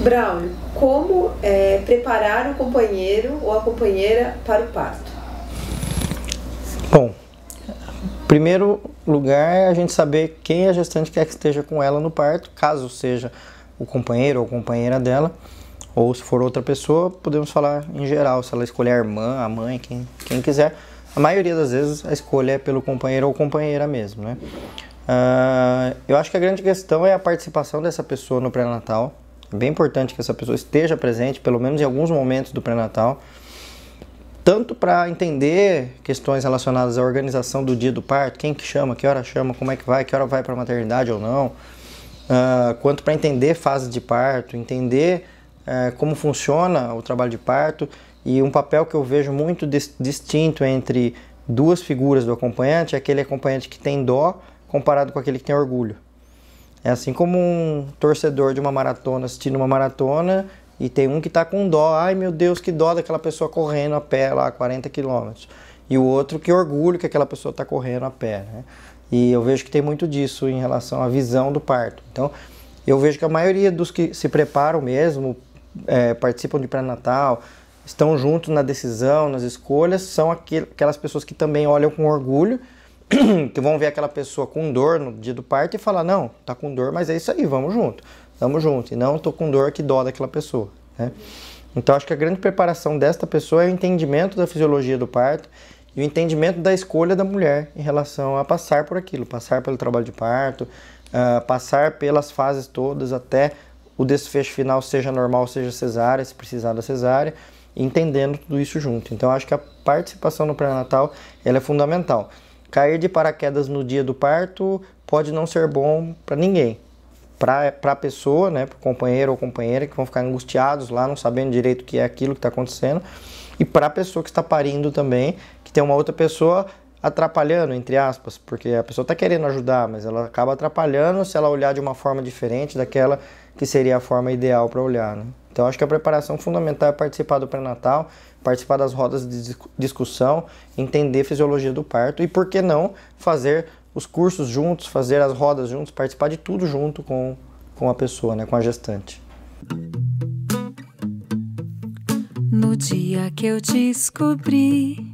Braulio, como é, preparar o companheiro ou a companheira para o parto? Bom, primeiro lugar é a gente saber quem a gestante quer que esteja com ela no parto, caso seja o companheiro ou companheira dela, ou se for outra pessoa, podemos falar em geral, se ela escolher a irmã, a mãe, quem, quem quiser. A maioria das vezes a escolha é pelo companheiro ou companheira mesmo, né? Uh, eu acho que a grande questão é a participação dessa pessoa no pré-natal é bem importante que essa pessoa esteja presente, pelo menos em alguns momentos do pré-natal, tanto para entender questões relacionadas à organização do dia do parto, quem que chama, que hora chama, como é que vai, que hora vai para a maternidade ou não, uh, quanto para entender fase de parto, entender uh, como funciona o trabalho de parto e um papel que eu vejo muito dis distinto entre duas figuras do acompanhante é aquele acompanhante que tem dó comparado com aquele que tem orgulho. É assim como um torcedor de uma maratona assistindo uma maratona e tem um que está com dó. Ai meu Deus, que dó daquela pessoa correndo a pé lá 40 quilômetros. E o outro que orgulho que aquela pessoa está correndo a pé. Né? E eu vejo que tem muito disso em relação à visão do parto. Então, eu vejo que a maioria dos que se preparam mesmo, é, participam de pré-natal, estão juntos na decisão, nas escolhas, são aquelas pessoas que também olham com orgulho que vão ver aquela pessoa com dor no dia do parto e falar: não, tá com dor, mas é isso aí, vamos junto, vamos junto. E não, tô com dor, que dó daquela pessoa. Né? Então acho que a grande preparação desta pessoa é o entendimento da fisiologia do parto e o entendimento da escolha da mulher em relação a passar por aquilo, passar pelo trabalho de parto, uh, passar pelas fases todas até o desfecho final, seja normal, seja cesárea, se precisar da cesárea, entendendo tudo isso junto. Então acho que a participação no pré-natal é fundamental. Cair de paraquedas no dia do parto pode não ser bom para ninguém. Para a pessoa, né, para o companheiro ou companheira que vão ficar angustiados lá, não sabendo direito o que é aquilo que está acontecendo. E para a pessoa que está parindo também, que tem uma outra pessoa atrapalhando, entre aspas, porque a pessoa está querendo ajudar, mas ela acaba atrapalhando se ela olhar de uma forma diferente daquela que seria a forma ideal para olhar. Né? Então, acho que a preparação fundamental é participar do pré-natal, participar das rodas de discussão, entender fisiologia do parto e, por que não, fazer os cursos juntos, fazer as rodas juntos, participar de tudo junto com, com a pessoa, né, com a gestante. No dia que eu descobri